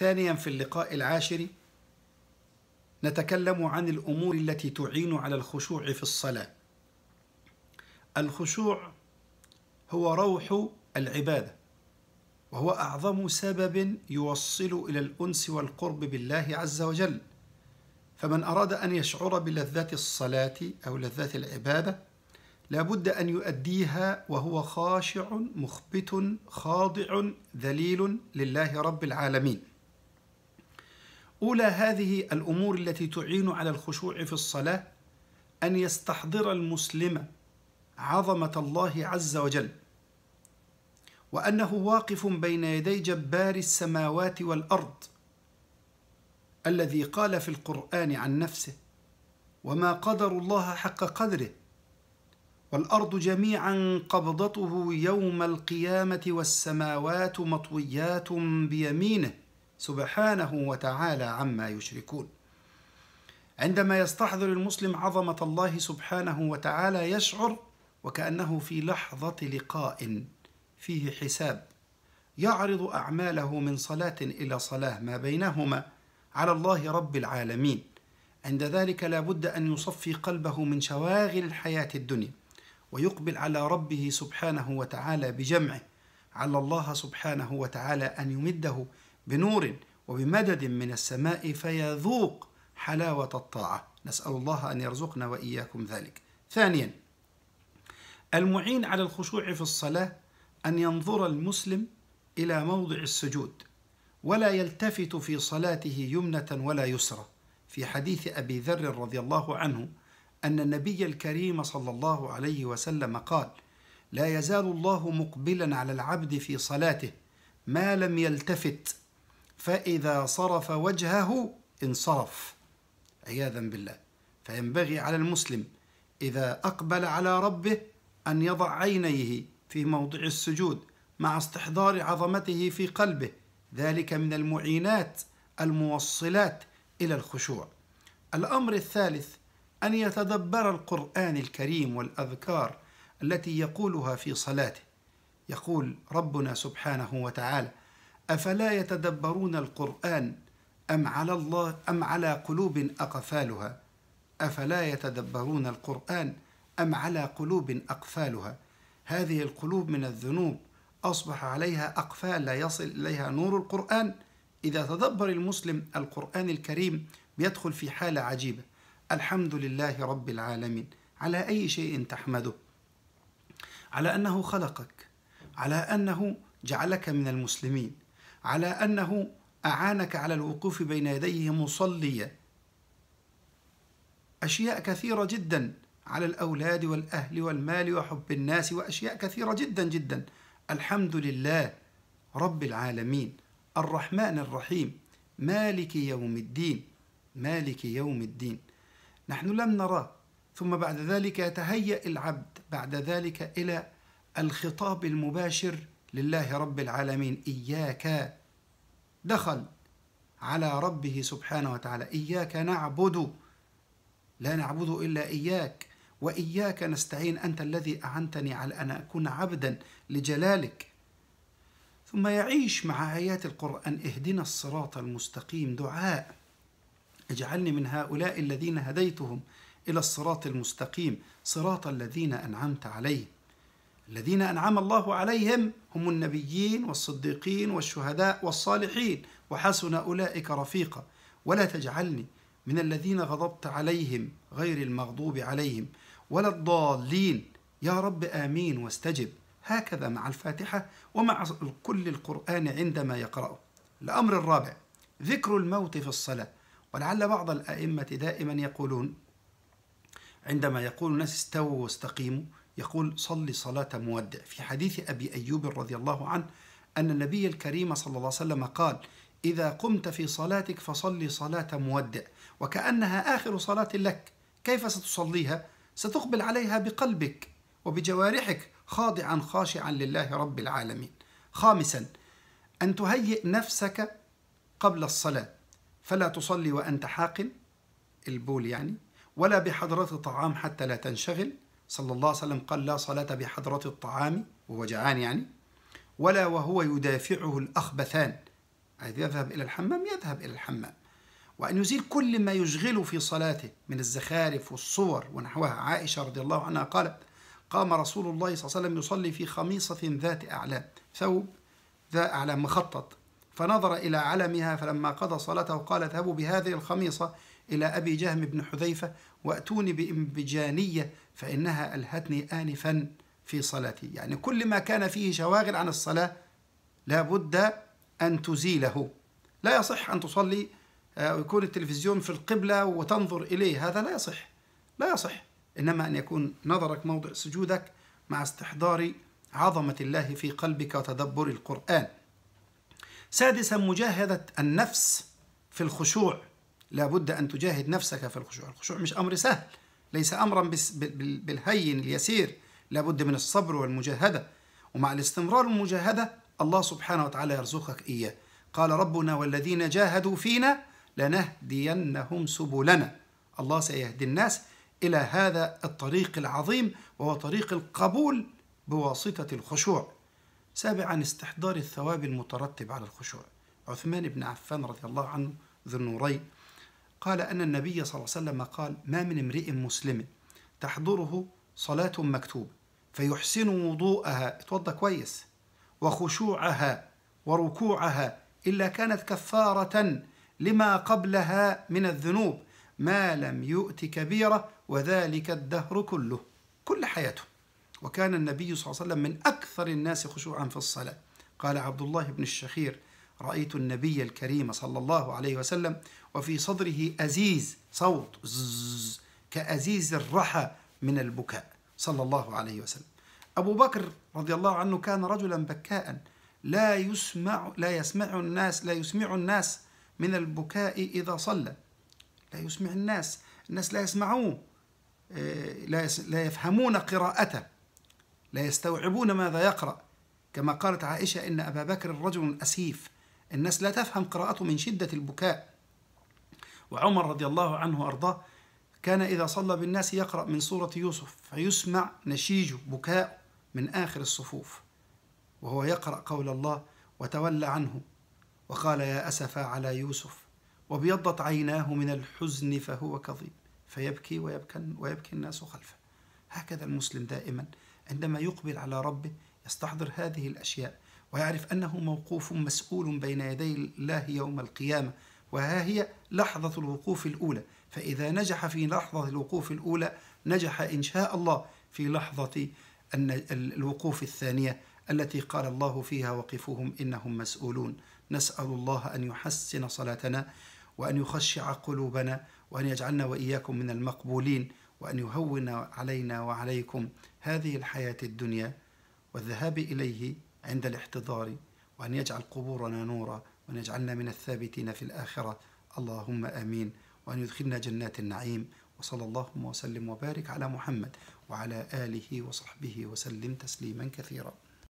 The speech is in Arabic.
ثانيا في اللقاء العاشر نتكلم عن الامور التي تعين على الخشوع في الصلاه الخشوع هو روح العباده وهو اعظم سبب يوصل الى الانس والقرب بالله عز وجل فمن اراد ان يشعر بلذات الصلاه او لذات العباده لا بد ان يؤديها وهو خاشع مخبت خاضع ذليل لله رب العالمين أولى هذه الأمور التي تعين على الخشوع في الصلاة أن يستحضر المسلم عظمة الله عز وجل وأنه واقف بين يدي جبار السماوات والأرض الذي قال في القرآن عن نفسه وما قدر الله حق قدره والأرض جميعا قبضته يوم القيامة والسماوات مطويات بيمينه سبحانه وتعالى عما يشركون عندما يستحضر المسلم عظمه الله سبحانه وتعالى يشعر وكانه في لحظه لقاء فيه حساب يعرض اعماله من صلاه الى صلاه ما بينهما على الله رب العالمين عند ذلك لا بد ان يصفي قلبه من شواغل الحياه الدنيا ويقبل على ربه سبحانه وتعالى بجمعه على الله سبحانه وتعالى ان يمده بنور وبمدد من السماء فيذوق حلاوة الطاعة نسأل الله أن يرزقنا وإياكم ذلك ثانيا المعين على الخشوع في الصلاة أن ينظر المسلم إلى موضع السجود ولا يلتفت في صلاته يمنة ولا يسرى في حديث أبي ذر رضي الله عنه أن النبي الكريم صلى الله عليه وسلم قال لا يزال الله مقبلا على العبد في صلاته ما لم يلتفت فإذا صرف وجهه انصرف عياذا بالله فينبغي على المسلم إذا أقبل على ربه أن يضع عينيه في موضع السجود مع استحضار عظمته في قلبه ذلك من المعينات الموصلات إلى الخشوع الأمر الثالث أن يتدبر القرآن الكريم والأذكار التي يقولها في صلاته يقول ربنا سبحانه وتعالى أفلا يتدبرون القرآن أم على الله أم على قلوب أقفالها أفلا يتدبرون القرآن أم على قلوب أقفالها هذه القلوب من الذنوب أصبح عليها أقفال لا يصل إليها نور القرآن إذا تدبر المسلم القرآن الكريم بيدخل في حالة عجيبة الحمد لله رب العالمين على أي شيء تحمده على أنه خلقك على أنه جعلك من المسلمين على أنه أعانك على الوقوف بين يديه مصليا أشياء كثيرة جدا على الأولاد والأهل والمال وحب الناس وأشياء كثيرة جدا جدا الحمد لله رب العالمين الرحمن الرحيم مالك يوم الدين مالك يوم الدين نحن لم نرى ثم بعد ذلك يتهيأ العبد بعد ذلك إلى الخطاب المباشر لله رب العالمين إياك دخل على ربه سبحانه وتعالى إياك نعبد لا نعبد إلا إياك وإياك نستعين أنت الذي أعنتني على أن أكون عبدا لجلالك ثم يعيش مع آيات القرآن اهدنا الصراط المستقيم دعاء اجعلني من هؤلاء الذين هديتهم إلى الصراط المستقيم صراط الذين أنعمت عليهم الذين أنعم الله عليهم هم النبيين والصديقين والشهداء والصالحين وحسن أولئك رفيقا ولا تجعلني من الذين غضبت عليهم غير المغضوب عليهم ولا الضالين يا رب آمين واستجب هكذا مع الفاتحة ومع كل القرآن عندما يقرأه الأمر الرابع ذكر الموت في الصلاة ولعل بعض الأئمة دائما يقولون عندما يقول الناس استووا واستقيموا يقول صل صلاة مودع في حديث أبي أيوب رضي الله عنه أن النبي الكريم صلى الله عليه وسلم قال إذا قمت في صلاتك فصلي صلاة مودع وكأنها آخر صلاة لك كيف ستصليها؟ ستقبل عليها بقلبك وبجوارحك خاضعا خاشعا لله رب العالمين خامسا أن تهيئ نفسك قبل الصلاة فلا تصلي وأنت حاقن البول يعني ولا بحضرة طعام حتى لا تنشغل صلى الله عليه وسلم قال لا صلاة بحضرة الطعام وهو جعان يعني ولا وهو يدافعه الأخبثان عايز يذهب إلى الحمام يذهب إلى الحمام وأن يزيل كل ما يشغله في صلاته من الزخارف والصور ونحوها عائشة رضي الله عنها قالت قام رسول الله صلى الله عليه وسلم يصلي في خميصة ذات أعلام ثوب ذا أعلام مخطط فنظر إلى علمها فلما قضى صلاته قال اذهبوا بهذه الخميصة إلى أبي جهم بن حذيفة وأتوني بإنبجانية فإنها ألهتني آنفا في صلاتي يعني كل ما كان فيه شواغل عن الصلاة لابد أن تزيله لا يصح أن تصلي آه، ويكون التلفزيون في القبلة وتنظر إليه هذا لا يصح لا يصح إنما أن يكون نظرك موضع سجودك مع استحضار عظمة الله في قلبك وتدبر القرآن سادسا مجاهدة النفس في الخشوع لابد أن تجاهد نفسك في الخشوع الخشوع مش أمر سهل ليس أمرا بالهين اليسير لابد من الصبر والمجاهدة ومع الاستمرار المجاهدة الله سبحانه وتعالى يرزقك إياه قال ربنا والذين جاهدوا فينا لنهدينهم سبلنا الله سيهدي الناس إلى هذا الطريق العظيم وهو طريق القبول بواسطة الخشوع سابعا استحضار الثواب المترتب على الخشوع عثمان بن عفان رضي الله عنه ذو النورين قال أن النبي صلى الله عليه وسلم قال ما من امرئ مسلم تحضره صلاة مكتوبة فيحسن وضوءها اتوضى كويس وخشوعها وركوعها إلا كانت كفارة لما قبلها من الذنوب ما لم يؤت كبيرة وذلك الدهر كله كل حياته وكان النبي صلى الله عليه وسلم من أكثر الناس خشوعا في الصلاة قال عبد الله بن الشخير رأيت النبي الكريم صلى الله عليه وسلم وفي صدره أزيز صوت زز كأزيز الرحى من البكاء صلى الله عليه وسلم أبو بكر رضي الله عنه كان رجلا بكاء لا يسمع لا يسمع الناس لا يسمع الناس من البكاء إذا صلى لا يسمع الناس الناس لا يسمعون آه، لا يفهمون قراءته لا يستوعبون ماذا يقرأ كما قالت عائشة إن أبا بكر رجل أسيف الناس لا تفهم قراءته من شدة البكاء وعمر رضي الله عنه أرضاه كان إذا صلى بالناس يقرأ من سورة يوسف فيسمع نشيجه بكاء من آخر الصفوف وهو يقرأ قول الله وتولى عنه وقال يا أسفا على يوسف وابيضت عيناه من الحزن فهو كظيم فيبكي ويبكي, ويبكي الناس خلفه هكذا المسلم دائما عندما يقبل على ربه يستحضر هذه الأشياء ويعرف أنه موقوف مسؤول بين يدي الله يوم القيامة وها هي لحظة الوقوف الأولى فإذا نجح في لحظة الوقوف الأولى نجح إن شاء الله في لحظة الوقوف الثانية التي قال الله فيها وقفوهم إنهم مسؤولون نسأل الله أن يحسن صلاتنا وأن يخشع قلوبنا وأن يجعلنا وإياكم من المقبولين وأن يهون علينا وعليكم هذه الحياة الدنيا والذهاب إليه عند الاحتضار وأن يجعل قبورنا نورا وأن يجعلنا من الثابتين في الآخرة اللهم آمين وأن يدخلنا جنات النعيم وصلى اللهم وسلم وبارك على محمد وعلى آله وصحبه وسلم تسليما كثيرا